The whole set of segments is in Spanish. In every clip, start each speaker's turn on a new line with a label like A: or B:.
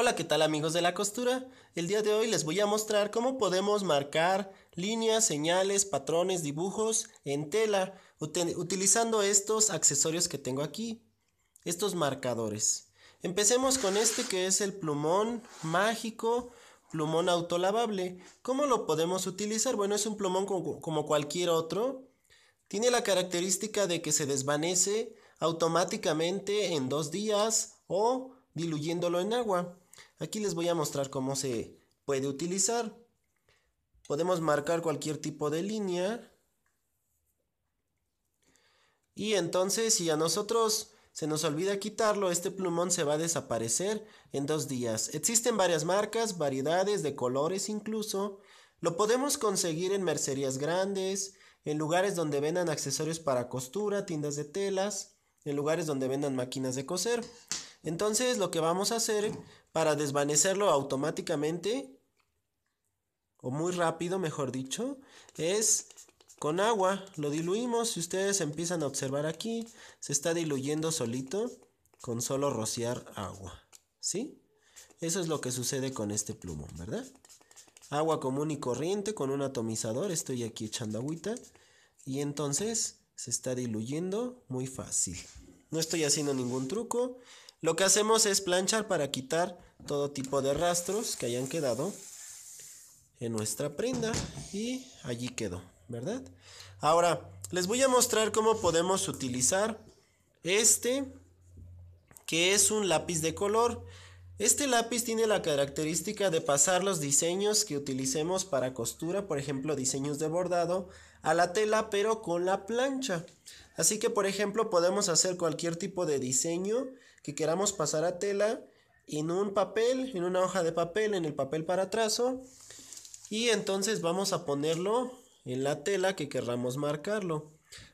A: Hola, ¿qué tal amigos de la costura? El día de hoy les voy a mostrar cómo podemos marcar líneas, señales, patrones, dibujos en tela utilizando estos accesorios que tengo aquí, estos marcadores. Empecemos con este que es el plumón mágico, plumón autolavable. ¿Cómo lo podemos utilizar? Bueno, es un plumón como cualquier otro. Tiene la característica de que se desvanece automáticamente en dos días o diluyéndolo en agua. Aquí les voy a mostrar cómo se puede utilizar. Podemos marcar cualquier tipo de línea. Y entonces si a nosotros se nos olvida quitarlo, este plumón se va a desaparecer en dos días. Existen varias marcas, variedades de colores incluso. Lo podemos conseguir en mercerías grandes, en lugares donde vendan accesorios para costura, tiendas de telas, en lugares donde vendan máquinas de coser. Entonces lo que vamos a hacer para desvanecerlo automáticamente, o muy rápido mejor dicho, es con agua. Lo diluimos, si ustedes empiezan a observar aquí, se está diluyendo solito con solo rociar agua. ¿Sí? Eso es lo que sucede con este plumón, ¿verdad? Agua común y corriente con un atomizador, estoy aquí echando agüita y entonces se está diluyendo muy fácil. No estoy haciendo ningún truco, lo que hacemos es planchar para quitar todo tipo de rastros que hayan quedado en nuestra prenda y allí quedó, ¿verdad? Ahora, les voy a mostrar cómo podemos utilizar este, que es un lápiz de color. Este lápiz tiene la característica de pasar los diseños que utilicemos para costura, por ejemplo diseños de bordado, a la tela pero con la plancha. Así que por ejemplo podemos hacer cualquier tipo de diseño que queramos pasar a tela en un papel, en una hoja de papel, en el papel para trazo. Y entonces vamos a ponerlo en la tela que querramos marcarlo.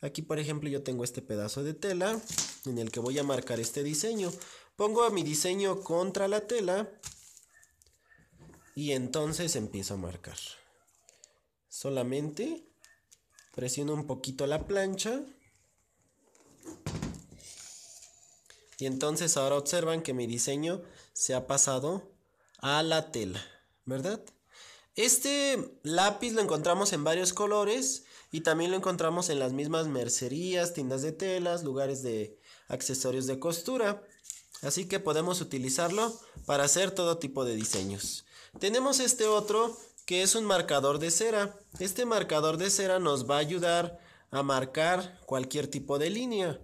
A: Aquí por ejemplo yo tengo este pedazo de tela en el que voy a marcar este diseño. Pongo mi diseño contra la tela y entonces empiezo a marcar. Solamente presiono un poquito la plancha. Y entonces ahora observan que mi diseño se ha pasado a la tela, ¿verdad? Este lápiz lo encontramos en varios colores y también lo encontramos en las mismas mercerías, tiendas de telas, lugares de accesorios de costura. Así que podemos utilizarlo para hacer todo tipo de diseños. Tenemos este otro que es un marcador de cera. Este marcador de cera nos va a ayudar a marcar cualquier tipo de línea.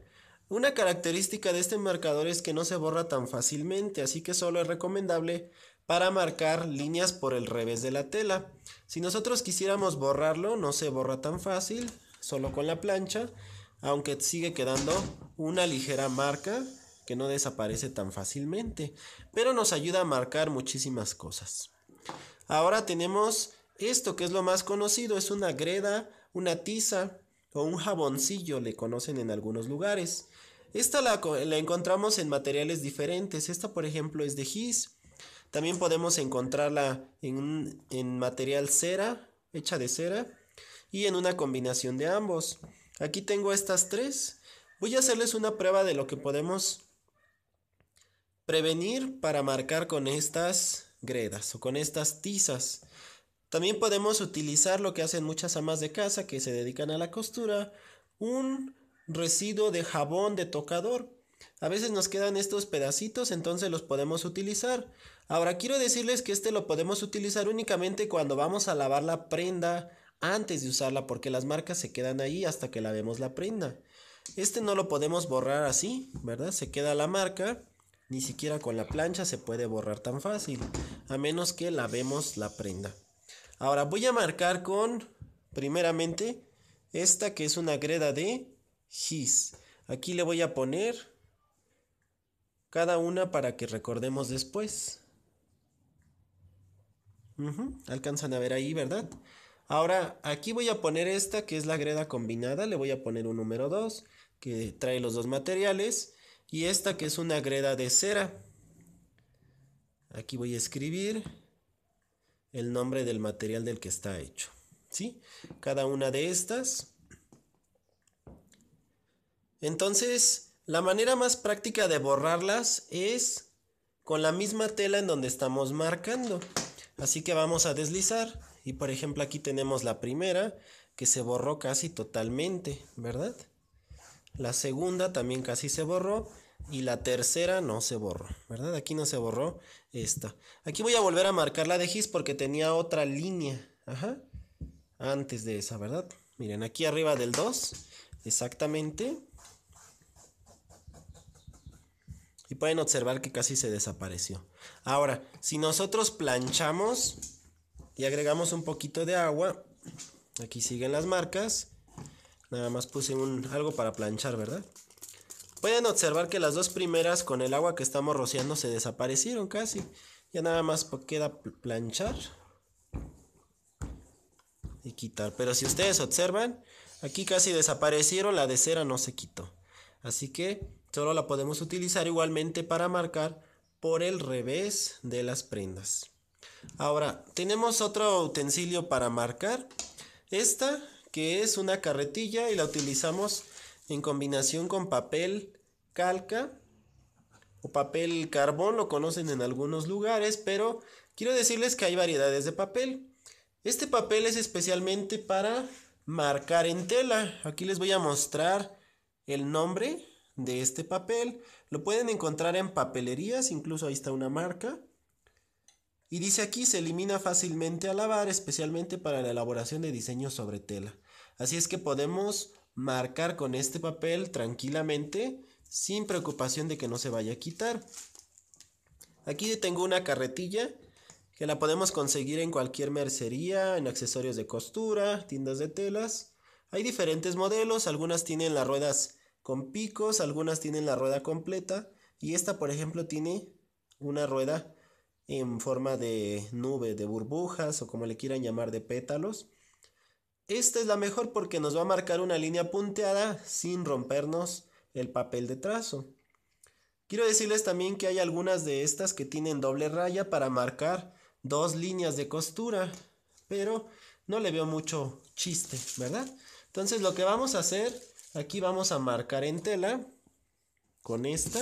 A: Una característica de este marcador es que no se borra tan fácilmente, así que solo es recomendable para marcar líneas por el revés de la tela. Si nosotros quisiéramos borrarlo, no se borra tan fácil, solo con la plancha, aunque sigue quedando una ligera marca que no desaparece tan fácilmente, pero nos ayuda a marcar muchísimas cosas. Ahora tenemos esto que es lo más conocido, es una greda, una tiza o un jaboncillo, le conocen en algunos lugares. Esta la, la encontramos en materiales diferentes, esta por ejemplo es de gis, también podemos encontrarla en, en material cera, hecha de cera, y en una combinación de ambos. Aquí tengo estas tres. Voy a hacerles una prueba de lo que podemos Prevenir para marcar con estas gredas o con estas tizas. También podemos utilizar lo que hacen muchas amas de casa que se dedican a la costura, un residuo de jabón de tocador. A veces nos quedan estos pedacitos, entonces los podemos utilizar. Ahora quiero decirles que este lo podemos utilizar únicamente cuando vamos a lavar la prenda antes de usarla porque las marcas se quedan ahí hasta que lavemos la prenda. Este no lo podemos borrar así, ¿verdad? Se queda la marca. Ni siquiera con la plancha se puede borrar tan fácil, a menos que lavemos la prenda. Ahora voy a marcar con, primeramente, esta que es una greda de gis. Aquí le voy a poner cada una para que recordemos después. Alcanzan a ver ahí, ¿verdad? Ahora, aquí voy a poner esta que es la greda combinada. Le voy a poner un número 2 que trae los dos materiales y esta que es una greda de cera. Aquí voy a escribir el nombre del material del que está hecho. ¿Sí? Cada una de estas. Entonces, la manera más práctica de borrarlas es con la misma tela en donde estamos marcando. Así que vamos a deslizar y por ejemplo aquí tenemos la primera que se borró casi totalmente, ¿verdad? La segunda también casi se borró. Y la tercera no se borró, ¿verdad? Aquí no se borró esta. Aquí voy a volver a marcar la de Gis porque tenía otra línea. Ajá. Antes de esa, ¿verdad? Miren, aquí arriba del 2. Exactamente. Y pueden observar que casi se desapareció. Ahora, si nosotros planchamos y agregamos un poquito de agua. Aquí siguen las marcas. Nada más puse un, algo para planchar, ¿verdad? Pueden observar que las dos primeras con el agua que estamos rociando se desaparecieron casi. Ya nada más queda planchar y quitar. Pero si ustedes observan, aquí casi desaparecieron, la de cera no se quitó. Así que solo la podemos utilizar igualmente para marcar por el revés de las prendas. Ahora, tenemos otro utensilio para marcar. Esta que es una carretilla y la utilizamos en combinación con papel calca o papel carbón, lo conocen en algunos lugares, pero quiero decirles que hay variedades de papel. Este papel es especialmente para marcar en tela. Aquí les voy a mostrar el nombre de este papel. Lo pueden encontrar en papelerías, incluso ahí está una marca. Y dice aquí, se elimina fácilmente al lavar, especialmente para la elaboración de diseños sobre tela. Así es que podemos marcar con este papel tranquilamente sin preocupación de que no se vaya a quitar. Aquí tengo una carretilla que la podemos conseguir en cualquier mercería, en accesorios de costura, tiendas de telas. Hay diferentes modelos, algunas tienen las ruedas con picos, algunas tienen la rueda completa y esta por ejemplo tiene una rueda en forma de nube, de burbujas o como le quieran llamar de pétalos. Esta es la mejor porque nos va a marcar una línea punteada sin rompernos el papel de trazo. Quiero decirles también que hay algunas de estas que tienen doble raya para marcar dos líneas de costura, pero no le veo mucho chiste, ¿verdad? Entonces lo que vamos a hacer, aquí vamos a marcar en tela con esta.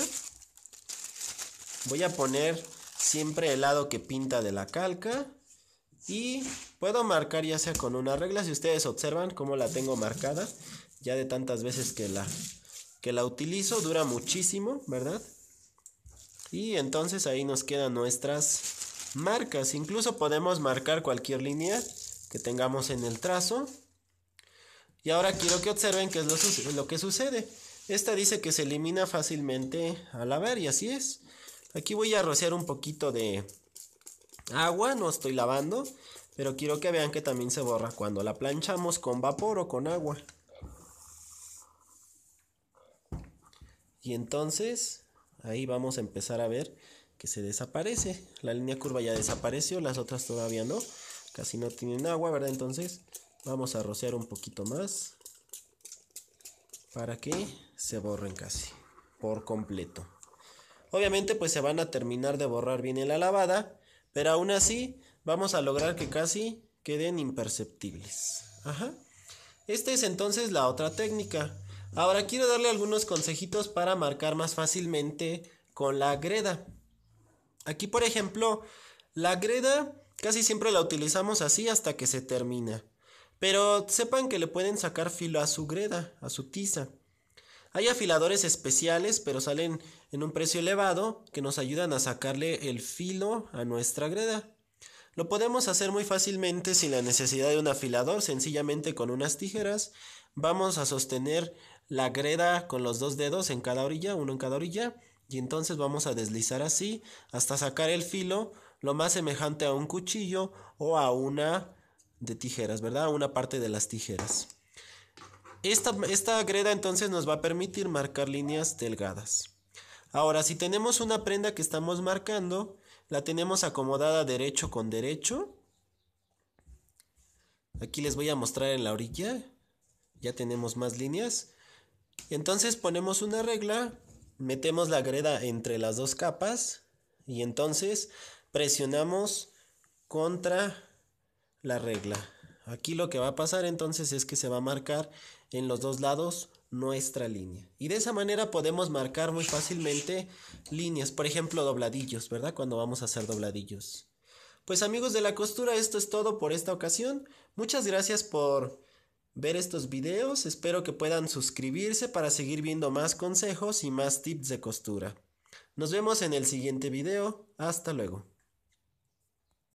A: Voy a poner siempre el lado que pinta de la calca. Y puedo marcar ya sea con una regla, si ustedes observan cómo la tengo marcada, ya de tantas veces que la, que la utilizo, dura muchísimo, ¿verdad? Y entonces ahí nos quedan nuestras marcas, incluso podemos marcar cualquier línea que tengamos en el trazo. Y ahora quiero que observen qué es lo, lo que sucede. Esta dice que se elimina fácilmente al haber y así es. Aquí voy a rociar un poquito de, agua, no estoy lavando, pero quiero que vean que también se borra cuando la planchamos con vapor o con agua. Y entonces ahí vamos a empezar a ver que se desaparece. La línea curva ya desapareció, las otras todavía no. Casi no tienen agua, ¿verdad? Entonces vamos a rociar un poquito más para que se borren casi por completo. Obviamente pues se van a terminar de borrar bien en la lavada pero aún así, vamos a lograr que casi queden imperceptibles. Ajá. Esta es entonces la otra técnica. Ahora quiero darle algunos consejitos para marcar más fácilmente con la greda. Aquí, por ejemplo, la greda casi siempre la utilizamos así hasta que se termina. Pero sepan que le pueden sacar filo a su greda, a su tiza. Hay afiladores especiales, pero salen en un precio elevado que nos ayudan a sacarle el filo a nuestra greda. Lo podemos hacer muy fácilmente sin la necesidad de un afilador, sencillamente con unas tijeras vamos a sostener la greda con los dos dedos en cada orilla, uno en cada orilla, y entonces vamos a deslizar así hasta sacar el filo lo más semejante a un cuchillo o a una de tijeras, ¿verdad? Una parte de las tijeras. Esta, esta greda entonces nos va a permitir marcar líneas delgadas. Ahora, si tenemos una prenda que estamos marcando, la tenemos acomodada derecho con derecho. Aquí les voy a mostrar en la orilla. Ya tenemos más líneas. Entonces ponemos una regla, metemos la greda entre las dos capas y entonces presionamos contra la regla. Aquí lo que va a pasar entonces es que se va a marcar en los dos lados nuestra línea. Y de esa manera podemos marcar muy fácilmente líneas, por ejemplo dobladillos, ¿verdad? Cuando vamos a hacer dobladillos. Pues amigos de la costura, esto es todo por esta ocasión. Muchas gracias por ver estos videos. Espero que puedan suscribirse para seguir viendo más consejos y más tips de costura. Nos vemos en el siguiente video. Hasta luego.